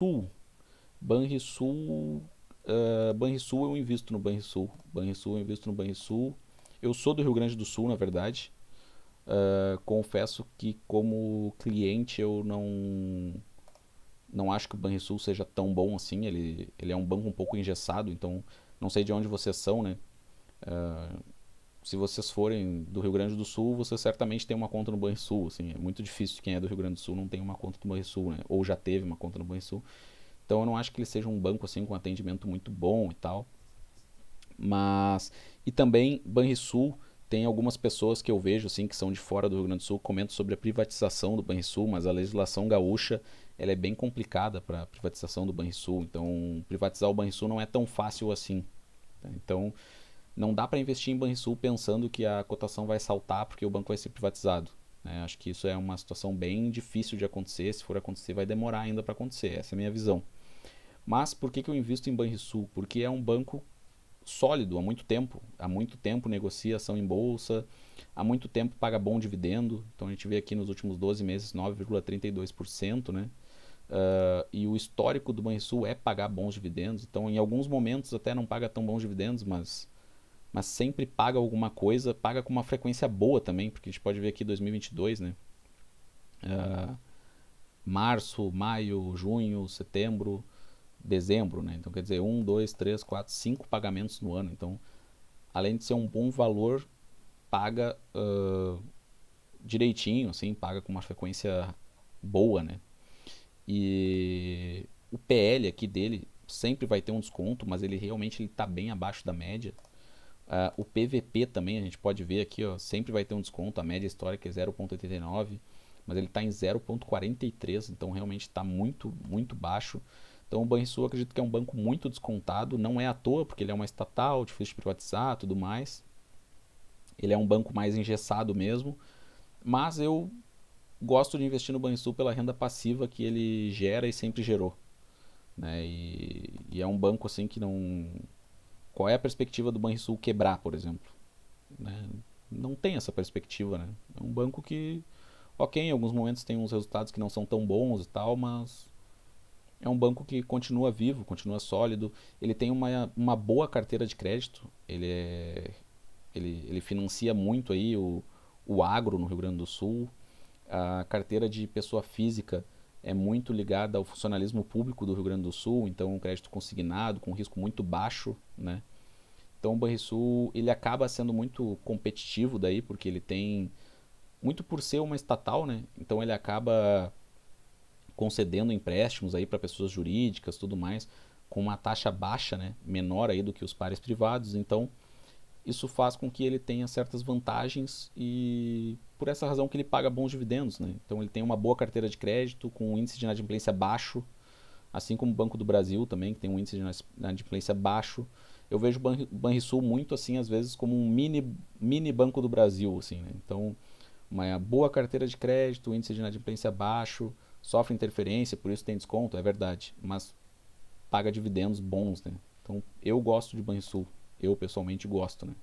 Banrisul. Banrisul, uh, Banrisul eu invisto no Banrisul. Banrisul eu invisto no Banrisul. Eu sou do Rio Grande do Sul, na verdade. Uh, confesso que como cliente eu não não acho que o Banrisul seja tão bom assim. Ele, ele é um banco um pouco engessado, então não sei de onde vocês são, né? Uh, se vocês forem do Rio Grande do Sul, você certamente tem uma conta no Banrisul, assim, é muito difícil quem é do Rio Grande do Sul não tem uma conta no Banrisul, né? Ou já teve uma conta no Banrisul. Então eu não acho que ele seja um banco assim com atendimento muito bom e tal. Mas e também Banrisul tem algumas pessoas que eu vejo assim que são de fora do Rio Grande do Sul comentam sobre a privatização do Banrisul, mas a legislação gaúcha ela é bem complicada para privatização do Banrisul. Então privatizar o Banrisul não é tão fácil assim. Tá? Então não dá para investir em Banrisul pensando que a cotação vai saltar porque o banco vai ser privatizado. Né? Acho que isso é uma situação bem difícil de acontecer. Se for acontecer, vai demorar ainda para acontecer. Essa é a minha visão. Mas por que, que eu invisto em Banrisul? Porque é um banco sólido há muito tempo. Há muito tempo negocia ação em bolsa, há muito tempo paga bom dividendo. Então a gente vê aqui nos últimos 12 meses 9,32%. Né? Uh, e o histórico do Banrisul é pagar bons dividendos. Então em alguns momentos até não paga tão bons dividendos, mas mas sempre paga alguma coisa, paga com uma frequência boa também, porque a gente pode ver aqui 2022, né? Uh, março, maio, junho, setembro, dezembro, né? Então quer dizer, um, dois, três, quatro, cinco pagamentos no ano. Então, além de ser um bom valor, paga uh, direitinho, assim, paga com uma frequência boa, né? E o PL aqui dele sempre vai ter um desconto, mas ele realmente está bem abaixo da média. Uh, o PVP também, a gente pode ver aqui, ó, sempre vai ter um desconto, a média histórica é 0.89, mas ele está em 0.43, então realmente está muito, muito baixo. Então o Banrisul acredito que é um banco muito descontado, não é à toa, porque ele é uma estatal, difícil de privatizar tudo mais. Ele é um banco mais engessado mesmo, mas eu gosto de investir no Banrisul pela renda passiva que ele gera e sempre gerou. Né? E, e é um banco assim que não qual é a perspectiva do Banrisul quebrar, por exemplo? Né? Não tem essa perspectiva, né? É um banco que, ok, em alguns momentos tem uns resultados que não são tão bons e tal, mas é um banco que continua vivo, continua sólido. Ele tem uma, uma boa carteira de crédito, ele, é, ele, ele financia muito aí o, o agro no Rio Grande do Sul, a carteira de pessoa física é muito ligada ao funcionalismo público do Rio Grande do Sul, então um crédito consignado com risco muito baixo, né? Então o Banrisul ele acaba sendo muito competitivo daí, porque ele tem muito por ser uma estatal, né? Então ele acaba concedendo empréstimos aí para pessoas jurídicas, tudo mais, com uma taxa baixa, né? Menor aí do que os pares privados. Então isso faz com que ele tenha certas vantagens e por essa razão que ele paga bons dividendos. Né? Então ele tem uma boa carteira de crédito, com um índice de inadimplência baixo, assim como o Banco do Brasil também, que tem um índice de inadimplência baixo. Eu vejo o Banrisul muito assim, às vezes, como um mini, mini Banco do Brasil. Assim, né? Então, uma é, boa carteira de crédito, índice de inadimplência baixo, sofre interferência, por isso tem desconto, é verdade, mas paga dividendos bons. Né? Então eu gosto de Banrisul, eu pessoalmente gosto. Né?